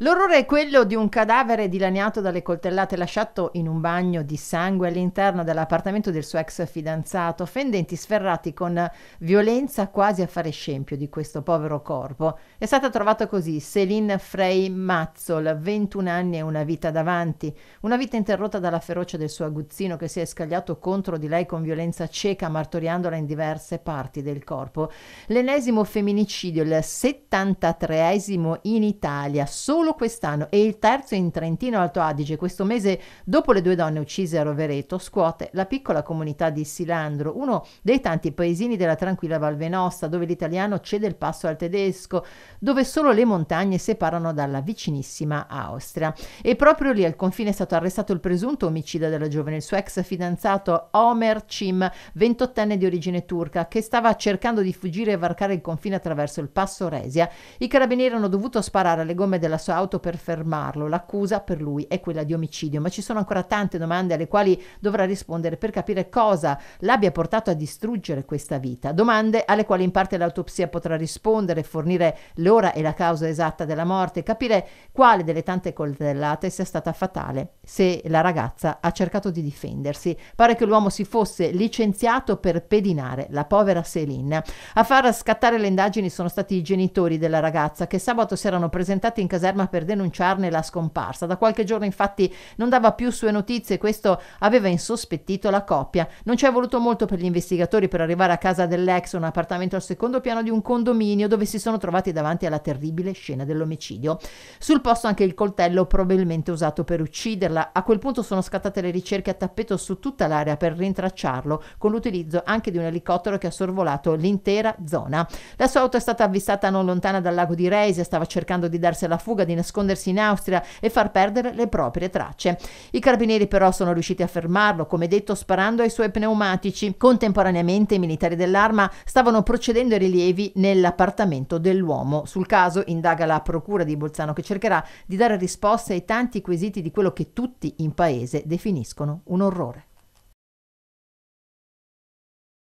L'orrore è quello di un cadavere dilaniato dalle coltellate lasciato in un bagno di sangue all'interno dell'appartamento del suo ex fidanzato, fendenti sferrati con violenza quasi a fare scempio di questo povero corpo. È stata trovata così Céline Frey Mazzol, 21 anni e una vita davanti, una vita interrotta dalla ferocia del suo aguzzino che si è scagliato contro di lei con violenza cieca, martoriandola in diverse parti del corpo. L'ennesimo femminicidio, il 73esimo in Italia, solo solo quest'anno e il terzo in Trentino Alto Adige. Questo mese, dopo le due donne uccise a Rovereto, scuote la piccola comunità di Silandro, uno dei tanti paesini della tranquilla Val Venosta, dove l'italiano cede il passo al tedesco, dove solo le montagne separano dalla vicinissima Austria. E proprio lì al confine è stato arrestato il presunto omicida della giovane, il suo ex fidanzato Omer Cim, 28enne di origine turca, che stava cercando di fuggire e varcare il confine attraverso il passo Resia. I carabinieri hanno dovuto sparare alle gomme della sua l'auto per fermarlo. L'accusa per lui è quella di omicidio, ma ci sono ancora tante domande alle quali dovrà rispondere per capire cosa l'abbia portato a distruggere questa vita. Domande alle quali in parte l'autopsia potrà rispondere, fornire l'ora e la causa esatta della morte, capire quale delle tante coltellate sia stata fatale, se la ragazza ha cercato di difendersi. Pare che l'uomo si fosse licenziato per pedinare la povera Selin. A far scattare le indagini sono stati i genitori della ragazza che sabato si erano presentati in caserma persona per denunciarne la scomparsa. Da qualche giorno infatti non dava più sue notizie e questo aveva insospettito la coppia. Non ci è voluto molto per gli investigatori per arrivare a casa dell'ex, un appartamento al secondo piano di un condominio dove si sono trovati davanti alla terribile scena dell'omicidio. Sul posto anche il coltello probabilmente usato per ucciderla. A quel punto sono scattate le ricerche a tappeto su tutta l'area per rintracciarlo, con l'utilizzo anche di un elicottero che ha sorvolato l'intera zona. La sua auto è stata avvistata non lontana dal lago di Reisia, stava cercando di darsi alla fuga, di nascondersi in Austria e far perdere le proprie tracce. I carabinieri però sono riusciti a fermarlo, come detto, sparando ai suoi pneumatici. Contemporaneamente i militari dell'arma stavano procedendo ai rilievi nell'appartamento dell'uomo. Sul caso indaga la procura di Bolzano che cercherà di dare risposte ai tanti quesiti di quello che tutti in paese definiscono un orrore.